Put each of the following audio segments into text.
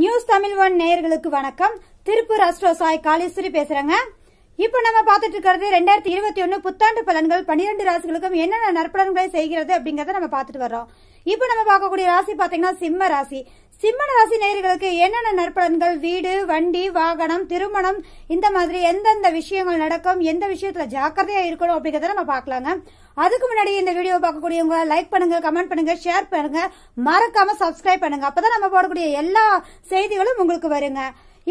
news Tamil one நேயர்களுக்கு வணக்கம் Tiruppur astro Sai Kaleswari பேசுறேங்க இப்ப நம்ம பாத்துட்டு இருக்கிறது ரெண்டாயிரத்தி இருபத்தி ஒன்னு புத்தாண்டு பலன்கள் பனிரெண்டு ராசிகளுக்கும் என்னென்ன நற்பலன்களை செய்கிறது அப்படிங்கறத நம்ம பாத்துட்டு வர்றோம் இப்ப நம்ம பார்க்கக்கூடிய ராசி பாத்தீங்கன்னா சிம்ம ராசி சிம்மன ராசி நேயர்களுக்கு என்னென்ன நற்பலன்கள் வீடு வண்டி வாகனம் திருமணம் இந்த மாதிரி எந்தெந்த விஷயங்கள் நடக்கும் எந்த விஷயத்துல ஜாக்கிரதையா இருக்கணும் அப்படிங்கறத நம்ம பாக்கலாங்க அதுக்கு முன்னாடி இந்த வீடியோ பார்க்கக்கூடியவங்க லைக் பண்ணுங்க கமெண்ட் பண்ணுங்க ஷேர் பண்ணுங்க மறக்காம சப்ஸ்கிரைப் பண்ணுங்க அப்பதான் நம்ம போடக்கூடிய எல்லா செய்திகளும் உங்களுக்கு வருங்க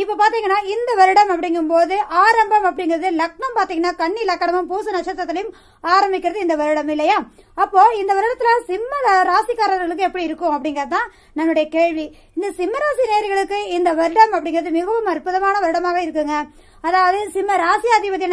இப்ப பாத்தீங்கன்னா இந்த வருடம் அப்படிங்கும் போது ஆரம்பம் அப்படிங்கிறது லக்னம் பாத்தீங்கன்னா கன்னி லக்கணமும் பூச நட்சத்திரத்திலையும் ஆரம்பிக்கிறது இந்த வருடம் இல்லையா அப்போ இந்த வருடத்துல சிம்ம ராசிக்காரர்களுக்கு எப்படி இருக்கும் அப்படிங்கிறது தான் நம்முடைய கேள்வி இந்த சிம்ம ராசி நேர்களுக்கு இந்த வருடம் அப்படிங்கிறது மிகவும் அற்புதமான வருடமாக இருக்குங்க அதாவது சிம்ம ராசி அதிபதி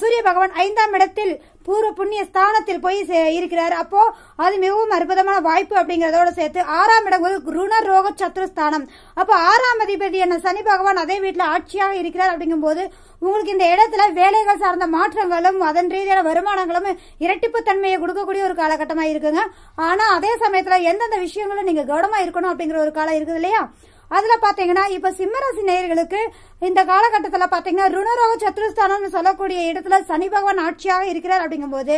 சூரிய பகவான் ஐந்தாம் இடத்தில் பூர்வ புண்ணிய ஸ்தானத்தில் போய் இருக்கிறார் அப்போ அது மிகவும் அற்புதமான வாய்ப்பு அப்படிங்கிறதோட சேர்த்து ஆறாம் இடம் ஒரு குருண ரோக சத்ருஸ்தானம் அப்போ ஆறாம் அதிபதி என்ன சனி பகவான் அதே வீட்டில் ஆட்சியாக இருக்கிறார் அப்படிங்கும்போது உங்களுக்கு இந்த இடத்துல வேலைகள் சார்ந்த மாற்றங்களும் அதன் ரீதியான வருமானங்களும் இரட்டிப்பு தன்மையை கொடுக்கக்கூடிய ஒரு காலகட்டமாக இருக்குங்க ஆனால் அதே சமயத்தில் எந்தெந்த விஷயங்களும் நீங்கள் கவனமா இருக்கணும் அப்படிங்கிற ஒரு காலம் இருக்குது இல்லையா அதுல பாத்தீங்கன்னா இப்ப சிம்மராசி நேயர்களுக்கு இந்த காலகட்டத்தில் பாத்தீங்கன்னா ருணரோக சத்ருஸ்தானம் சொல்லக்கூடிய இடத்துல சனி பகவான் ஆட்சியாக இருக்கிறார் அப்படிங்கும்போது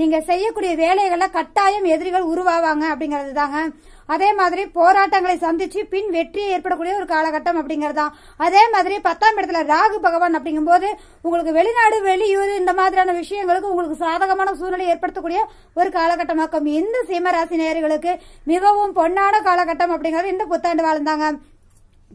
நீங்க செய்யக்கூடிய வேலைகளை கட்டாயம் எதிரிகள் உருவாவாங்க அப்படிங்கிறது தாங்க அதே மாதிரி போராட்டங்களை சந்திச்சு பின் வெற்றியை ஏற்படக்கூடிய ஒரு காலகட்டம் அப்படிங்கறதா அதே மாதிரி பத்தாம் இடத்துல ராகு பகவான் அப்படிங்கும் போது உங்களுக்கு வெளிநாடு வெளியூர் இந்த மாதிரியான விஷயங்களுக்கு உங்களுக்கு சாதகமான சூழ்நிலை ஏற்படுத்தக்கூடிய ஒரு காலகட்டமாக்கும் இந்த சிம்மராசி நேர்களுக்கு மிகவும் பொன்னான காலகட்டம் அப்படிங்கறது இந்த புத்தாண்டு வாழ்ந்தாங்க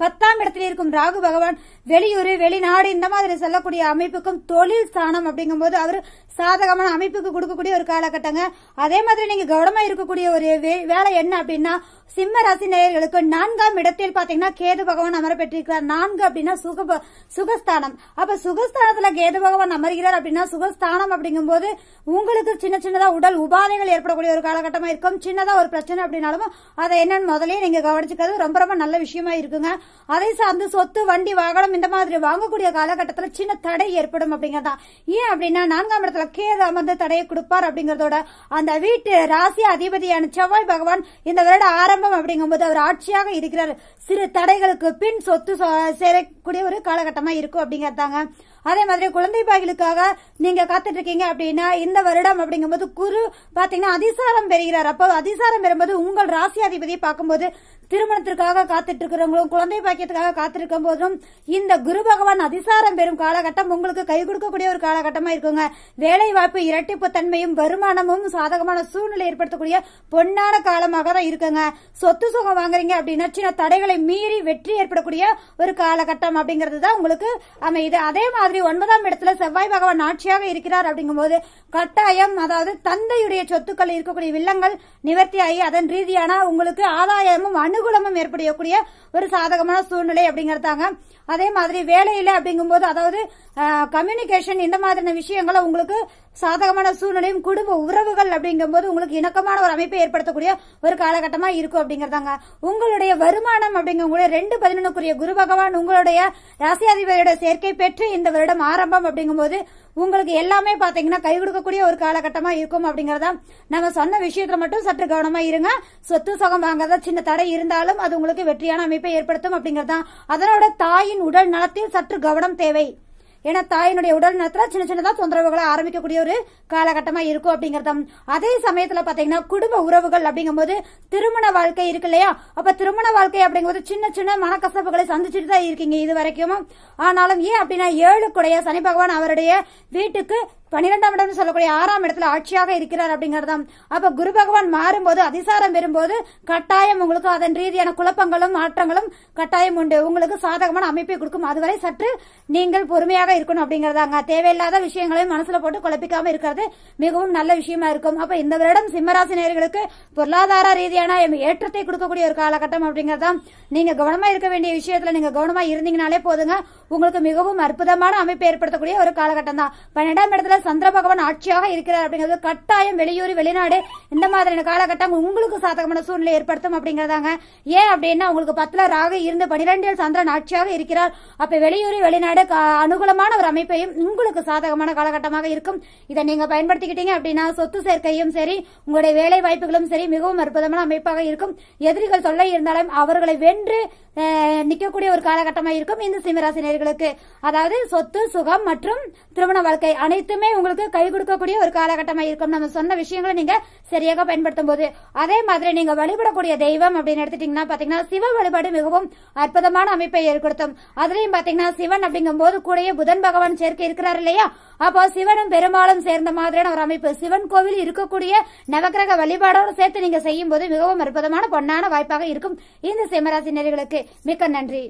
பத்தாம் இடத்தில் இருக்கும் ராகு பகவான் வெளியூர் வெளிநாடு இந்த மாதிரி செல்லக்கூடிய அமைப்புக்கும் தொழில் ஸ்தானம் அப்படிங்கும் போது அவர் சாதகமான அமைப்புக்கு கொடுக்கக்கூடிய ஒரு காலகட்டங்க அதே மாதிரி நீங்க கவனமா இருக்கக்கூடிய ஒரு வேலை என்ன அப்படின்னா சிம்ம ராசி நேயர்களுக்கு நான்காம் இடத்தில் பாத்தீங்கன்னா கேது பகவான் அமர பெற்றிருக்கிறார் நான்கு அப்படின்னா சுக சுகஸ்தானம் அப்ப சுகஸ்தானத்துல கேது பகவான் அமர்கிறார் அப்படின்னா சுகஸ்தானம் அப்படிங்கும் போது உங்களுக்கு சின்ன சின்னதா உடல் உபாதைகள் ஏற்படக்கூடிய ஒரு காலகட்டமா இருக்கும் சின்னதா ஒரு பிரச்சனை அப்படின்னாலும் அதை என்னன்னு முதலே நீங்க கவனிச்சுக்கிறது ரொம்ப ரொம்ப நல்ல விஷயமா இருக்குங்க அதை சார்ந்து சொத்து வண்டி வாகனம் இந்த மாதிரி வாங்கக்கூடிய காலகட்டத்தில் சின்ன தடை ஏற்படும் அப்படிங்கறதா ஏன் அப்படின்னா நான்காம் இடத்துல கேது அமர்ந்து தடையை கொடுப்பார் அப்படிங்கறதோட அந்த வீட்டு ராசி அதிபதியான செவ்வாய் பகவான் இந்த வருட ஆரம்பம் அப்படிங்கும்போது அவர் ஆட்சியாக இருக்கிறார் சிறு தடைகளுக்கு பின் சொத்து சேரக்கூடிய ஒரு காலகட்டமா இருக்கும் அப்படிங்கறதாங்க அதே மாதிரி குழந்தை பாய்களுக்காக நீங்க காத்துட்டு இருக்கீங்க அப்படின்னா இந்த வருடம் அப்படிங்கும்போது குரு பாத்தீங்கன்னா அதிசாரம் பெறுகிறார் அப்போ அதிசாரம் பெறும்போது உங்கள் ராசி அதிபதியை பார்க்கும்போது திருமணத்திற்காக காத்துட்டு இருக்கிறவங்களும் குழந்தை பாக்கியத்துக்காக காத்திருக்கும் போதும் இந்த குரு பகவான் அதிசாரம் பெறும் காலகட்டம் உங்களுக்கு கை கொடுக்கக்கூடிய ஒரு காலகட்டமா இருக்குங்க வேலை வாய்ப்பு இரட்டிப்பு தன்மையும் வருமானமும் சாதகமான சூழ்நிலை ஏற்படுத்தக்கூடிய பொன்னான காலமாக தான் இருக்குங்க சொத்து சுகம் வாங்குறீங்க அப்படின்னா சின்ன தடைகளை மீறி வெற்றி ஏற்படக்கூடிய ஒரு காலகட்டம் அப்படிங்கிறது தான் உங்களுக்கு அமையுது அதே மாதிரி ஒன்பதாம் இடத்துல செவ்வாய் பகவான் ஆட்சியாக இருக்கிறார் அப்படிங்கும் போது கட்டாயம் அதாவது தந்தையுடைய சொத்துக்கள் இருக்கக்கூடிய வில்லங்கள் நிவர்த்தி ஆகி அதன் ரீதியான உங்களுக்கு ஆதாயமும் அணுகும் அனுகூலமும் ஏற்படக்கூடிய ஒரு சாதகமான சூழ்நிலை அப்படிங்கறதாங்க அதே மாதிரி வேலையில அப்படிங்கும்போது அதாவது கம்யூனிகேஷன் இந்த மாதிரியான விஷயங்களை உங்களுக்கு சாதகமான சூழ்நிலையும் குடும்ப உறவுகள் அப்படிங்கும்போது உங்களுக்கு இணக்கமான ஒரு அமைப்பை ஏற்படுத்தக்கூடிய ஒரு காலகட்டமா இருக்கும் அப்படிங்கறதாங்க உங்களுடைய வருமானம் அப்படிங்கக்கூடிய ரெண்டு பதினொன்னுக்குரிய குரு பகவான் உங்களுடைய ராசியாதிபதியோட சேர்க்கை பெற்று இந்த வருடம் ஆரம்பம் அப்படிங்கும்போது உங்களுக்கு எல்லாமே பாத்தீங்கன்னா கை கொடுக்கக்கூடிய ஒரு காலகட்டமா இருக்கும் அப்படிங்கறத நம்ம சொன்ன விஷயத்துல மட்டும் சற்று கவனமா இருங்க சொத்து சுகம் வாங்கறத சின்ன தடை இருந்தாலும் அது உங்களுக்கு வெற்றியான அமைப்பை ஏற்படுத்தும் அப்படிங்கறதா அதனோட தாயின் உடல் நலத்தில் சற்று கவனம் தேவை ஏன்னா தாயினுடைய உடல் நலத்துல சின்ன சின்னதா தொந்தரவுகளை ஆரம்பிக்கக்கூடிய ஒரு காலகட்டமா இருக்கும் அப்படிங்கறத அதே சமயத்துல பாத்தீங்கன்னா குடும்ப உறவுகள் அப்படிங்கும் போது திருமண வாழ்க்கை இருக்கு இல்லையா அப்ப திருமண வாழ்க்கை அப்படிங்கும்போது சின்ன சின்ன மனக்கசப்புகளை சந்திச்சுட்டு தான் இருக்கீங்க இது வரைக்கும் ஆனாலும் ஏன் அப்படின்னா ஏழு குடைய சனி பகவான் அவருடைய வீட்டுக்கு பன்னிரெண்டாம் இடம் சொல்லக்கூடிய ஆறாம் இடத்துல ஆட்சியாக இருக்கிறார் அப்படிங்கறதாம் அப்ப குரு பகவான் மாறும்போது அதிசாரம் பெறும்போது கட்டாயம் உங்களுக்கு அதன் ரீதியான குழப்பங்களும் மாற்றங்களும் கட்டாயம் உண்டு உங்களுக்கு சாதகமான அமைப்பை கொடுக்கும் அதுவரை சற்று நீங்கள் பொறுமையாக இருக்கணும் அப்படிங்கறதாங்க தேவையில்லாத விஷயங்களையும் மனசுல போட்டு குழப்பிக்காம இருக்கிறது மிகவும் நல்ல விஷயமா இருக்கும் அப்ப இந்த வருடம் சிம்மராசி நேர்களுக்கு பொருளாதார ரீதியான ஏற்றத்தை கொடுக்கக்கூடிய ஒரு காலகட்டம் அப்படிங்கறதா நீங்க கவனமா இருக்க வேண்டிய விஷயத்துல நீங்க கவனமா இருந்தீங்கனாலே போதுங்க உங்களுக்கு மிகவும் அற்புதமான அமைப்பு ஏற்படுத்தக்கூடிய ஒரு காலகட்டம் தான் பன்னெண்டாம் இடத்துல சந்திர பகவான் ஆட்சியாக இருக்கிறார் அப்படிங்கிறது கட்டாயம் வெளியூர் வெளிநாடு இந்த மாதிரியான காலகட்டம் உங்களுக்கு சாதகமான சூழ்நிலை ஏற்படுத்தும் அப்படிங்கிறதாங்க ஏன் அப்படின்னா உங்களுக்கு பத்துல ராக இருந்து பனிரெண்டில் சந்திரன் ஆட்சியாக இருக்கிறார் அப்ப வெளியூர் வெளிநாடு அனுகூலமான ஒரு அமைப்பையும் உங்களுக்கு சாதகமான காலகட்டமாக இருக்கும் இதை நீங்க பயன்படுத்திக்கிட்டீங்க அப்படின்னா சொத்து சேர்க்கையும் சரி உங்களுடைய வேலை வாய்ப்புகளும் சரி மிகவும் அற்புதமான அமைப்பாக இருக்கும் எதிரிகள் சொல்ல இருந்தாலும் அவர்களை வென்று நிற்கக்கூடிய ஒரு காலகட்டமாக இருக்கும் இந்த சிம்மராசினியர்களுக்கு அதாவது சொத்து சுகம் மற்றும் திருமண வாழ்க்கை அனைத்துமே உங்களுக்கு கை கொடுக்கக்கூடிய ஒரு காலகட்டமா இருக்கும் நம்ம சொன்ன விஷயங்களை நீங்க சரியாக பயன்படுத்தும் போது அதே மாதிரி நீங்க வழிபடக்கூடிய தெய்வம் அப்படின்னு எடுத்துட்டீங்கன்னா பாத்தீங்கன்னா சிவ வழிபாடு மிகவும் அற்புதமான அமைப்பை ஏற்படுத்தும் அதுலயும் பாத்தீங்கன்னா சிவன் அப்படிங்கும் போது கூடயே புதன் பகவான் சேர்க்க இருக்கிறார் இல்லையா அப்போ சிவனும் பெருமாளும் சேர்ந்த மாதிரியான ஒரு அமைப்பு சிவன் கோவில் இருக்கக்கூடிய நவக்கிரக வழிபாடோடு சேர்த்து நீங்க செய்யும் போது மிகவும் அற்புதமான பொன்னான வாய்ப்பாக இருக்கும் இந்த சிம்மராசி நேர்களுக்கு மிக்க நன்றி